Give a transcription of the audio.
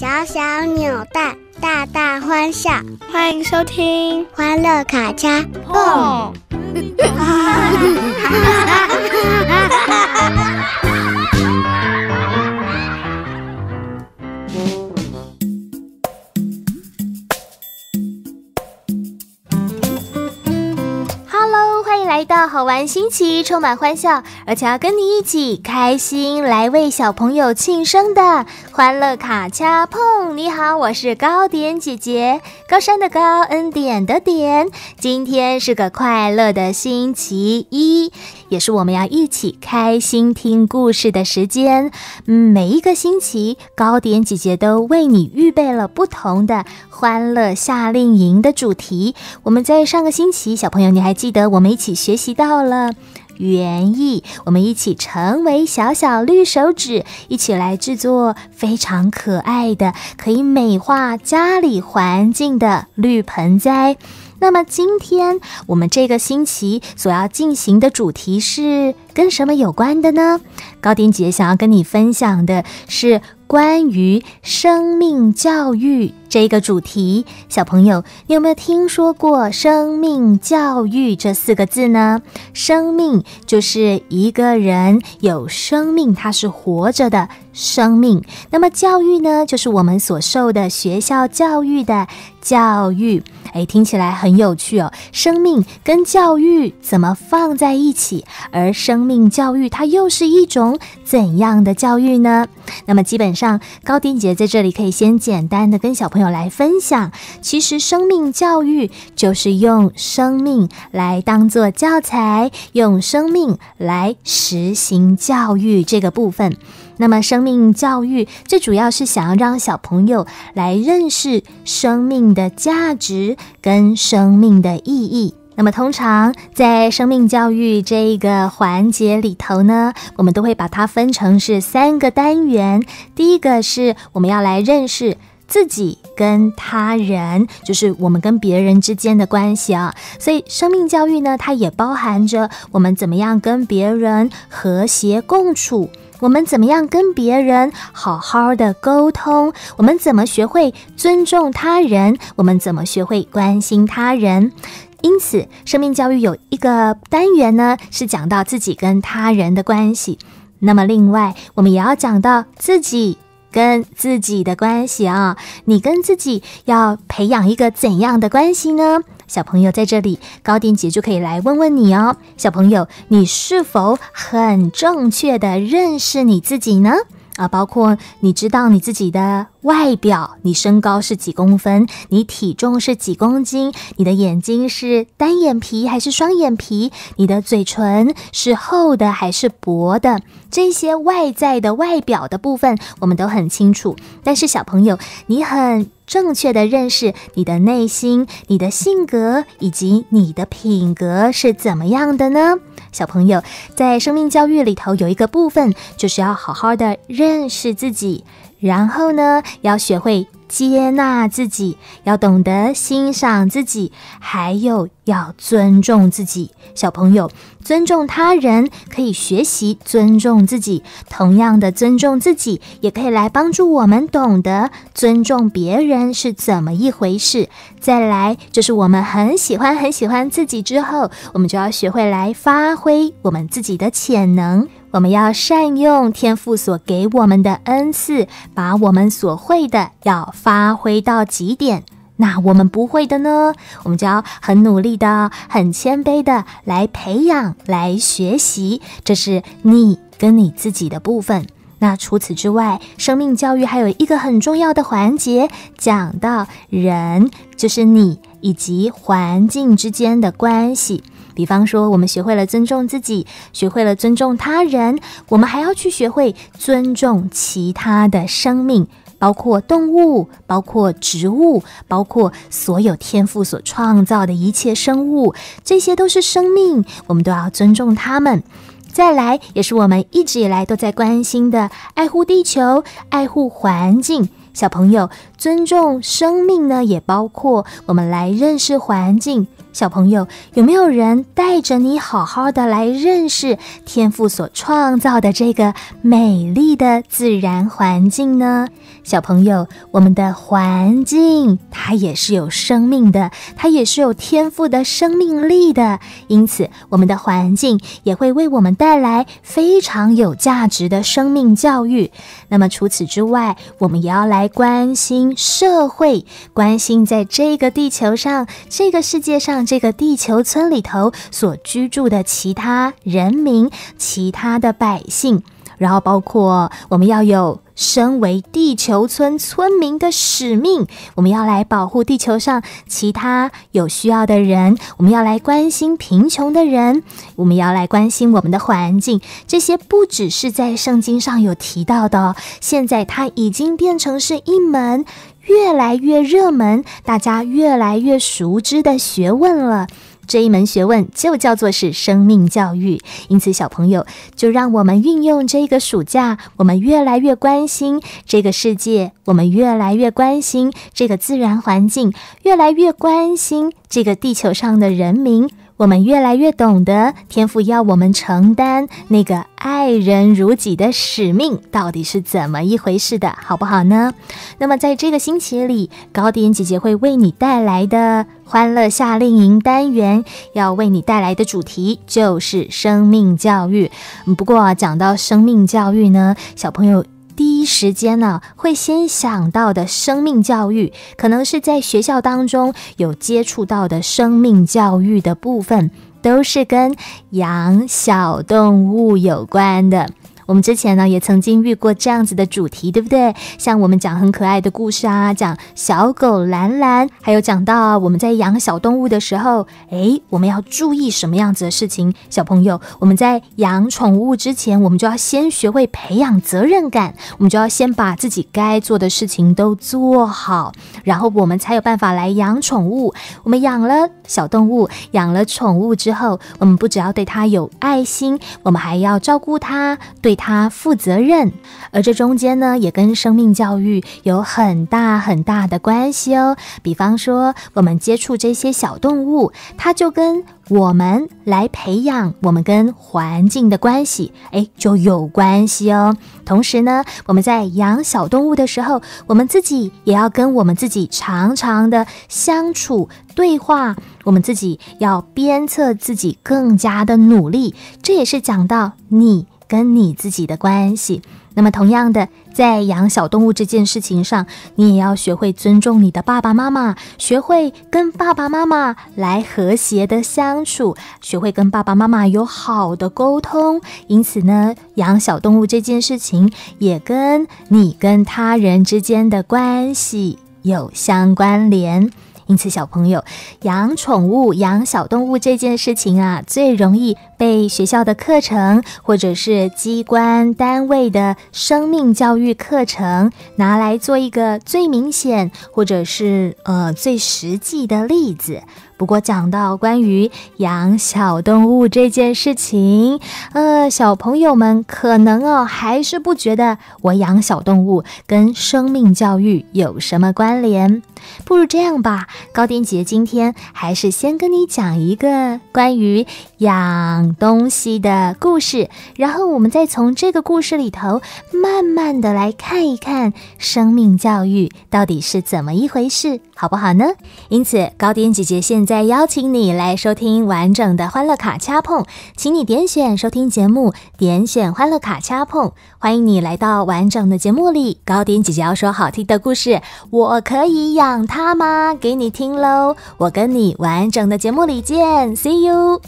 小小扭蛋，大大欢笑。欢迎收听《欢乐卡卡蹦》。到好玩新奇，充满欢笑，而且要跟你一起开心来为小朋友庆生的欢乐卡恰碰！你好，我是糕点姐姐，高山的高，恩点的点。今天是个快乐的星期一，也是我们要一起开心听故事的时间。每一个星期，糕点姐姐都为你预备了不同的欢乐夏令营的主题。我们在上个星期，小朋友，你还记得我们一起学？学习到了园艺，我们一起成为小小绿手指，一起来制作非常可爱的、可以美化家里环境的绿盆栽。那么，今天我们这个星期所要进行的主题是跟什么有关的呢？高丁姐想要跟你分享的是关于生命教育。这一个主题，小朋友，你有没有听说过“生命教育”这四个字呢？生命就是一个人有生命，他是活着的；生命，那么教育呢，就是我们所受的学校教育的教育。哎，听起来很有趣哦。生命跟教育怎么放在一起？而生命教育，它又是一种怎样的教育呢？那么，基本上，高丁姐在这里可以先简单的跟小朋。友。有来分享，其实生命教育就是用生命来当做教材，用生命来实行教育这个部分。那么，生命教育最主要是想要让小朋友来认识生命的价值跟生命的意义。那么，通常在生命教育这一个环节里头呢，我们都会把它分成是三个单元。第一个是我们要来认识。自己跟他人，就是我们跟别人之间的关系啊。所以生命教育呢，它也包含着我们怎么样跟别人和谐共处，我们怎么样跟别人好好的沟通，我们怎么学会尊重他人，我们怎么学会关心他人。因此，生命教育有一个单元呢，是讲到自己跟他人的关系。那么，另外我们也要讲到自己。跟自己的关系啊，你跟自己要培养一个怎样的关系呢？小朋友在这里，高点姐就可以来问问你哦。小朋友，你是否很正确的认识你自己呢？啊，包括你知道你自己的外表，你身高是几公分，你体重是几公斤，你的眼睛是单眼皮还是双眼皮，你的嘴唇是厚的还是薄的，这些外在的外表的部分，我们都很清楚。但是小朋友，你很。正确的认识你的内心、你的性格以及你的品格是怎么样的呢？小朋友，在生命教育里头有一个部分，就是要好好的认识自己，然后呢，要学会。接纳自己，要懂得欣赏自己，还有要尊重自己。小朋友，尊重他人可以学习尊重自己，同样的尊重自己，也可以来帮助我们懂得尊重别人是怎么一回事。再来，就是我们很喜欢很喜欢自己之后，我们就要学会来发挥我们自己的潜能。我们要善用天赋所给我们的恩赐，把我们所会的要发挥到极点。那我们不会的呢？我们就要很努力的、很谦卑的来培养、来学习。这是你跟你自己的部分。那除此之外，生命教育还有一个很重要的环节，讲到人就是你以及环境之间的关系。比方说，我们学会了尊重自己，学会了尊重他人，我们还要去学会尊重其他的生命，包括动物，包括植物，包括所有天赋所创造的一切生物，这些都是生命，我们都要尊重他们。再来，也是我们一直以来都在关心的，爱护地球，爱护环境。小朋友，尊重生命呢，也包括我们来认识环境。小朋友，有没有人带着你好好的来认识天赋所创造的这个美丽的自然环境呢？小朋友，我们的环境它也是有生命的，它也是有天赋的生命力的，因此我们的环境也会为我们带来非常有价值的生命教育。那么除此之外，我们也要来关心社会，关心在这个地球上、这个世界上。这个地球村里头所居住的其他人民、其他的百姓，然后包括我们要有身为地球村村民的使命，我们要来保护地球上其他有需要的人，我们要来关心贫穷的人，我们要来关心我们的环境。这些不只是在圣经上有提到的，现在它已经变成是一门。越来越热门，大家越来越熟知的学问了。这一门学问就叫做是生命教育。因此，小朋友，就让我们运用这个暑假，我们越来越关心这个世界，我们越来越关心这个自然环境，越来越关心这个地球上的人民，我们越来越懂得，天赋要我们承担那个爱人如己的使命到底是怎么一回事的，好不好呢？那么，在这个星期里，高点姐姐会为你带来的欢乐夏令营单元要为你带来的主题就是生命教育。不过啊，讲到生命教育呢，小朋友。一时间呢，会先想到的生命教育，可能是在学校当中有接触到的生命教育的部分，都是跟养小动物有关的。我们之前呢也曾经遇过这样子的主题，对不对？像我们讲很可爱的故事啊，讲小狗蓝蓝，还有讲到我们在养小动物的时候，诶，我们要注意什么样子的事情？小朋友，我们在养宠物之前，我们就要先学会培养责任感，我们就要先把自己该做的事情都做好，然后我们才有办法来养宠物。我们养了小动物，养了宠物之后，我们不只要对它有爱心，我们还要照顾它，对。他负责任，而这中间呢，也跟生命教育有很大很大的关系哦。比方说，我们接触这些小动物，它就跟我们来培养我们跟环境的关系，诶，就有关系哦。同时呢，我们在养小动物的时候，我们自己也要跟我们自己常常的相处对话，我们自己要鞭策自己更加的努力，这也是讲到你。跟你自己的关系，那么同样的，在养小动物这件事情上，你也要学会尊重你的爸爸妈妈，学会跟爸爸妈妈来和谐的相处，学会跟爸爸妈妈有好的沟通。因此呢，养小动物这件事情也跟你跟他人之间的关系有相关联。因此，小朋友养宠物、养小动物这件事情啊，最容易被学校的课程或者是机关单位的生命教育课程拿来做一个最明显或者是呃最实际的例子。不过讲到关于养小动物这件事情，呃，小朋友们可能哦还是不觉得我养小动物跟生命教育有什么关联。不如这样吧，高点姐姐今天还是先跟你讲一个关于养东西的故事，然后我们再从这个故事里头慢慢的来看一看生命教育到底是怎么一回事，好不好呢？因此，高点姐姐现再邀请你来收听完整的《欢乐卡恰碰》，请你点选收听节目，点选《欢乐卡恰碰》，欢迎你来到完整的节目里，高点姐姐要说好听的故事，我可以养它吗？给你听喽，我跟你完整的节目里见，See you。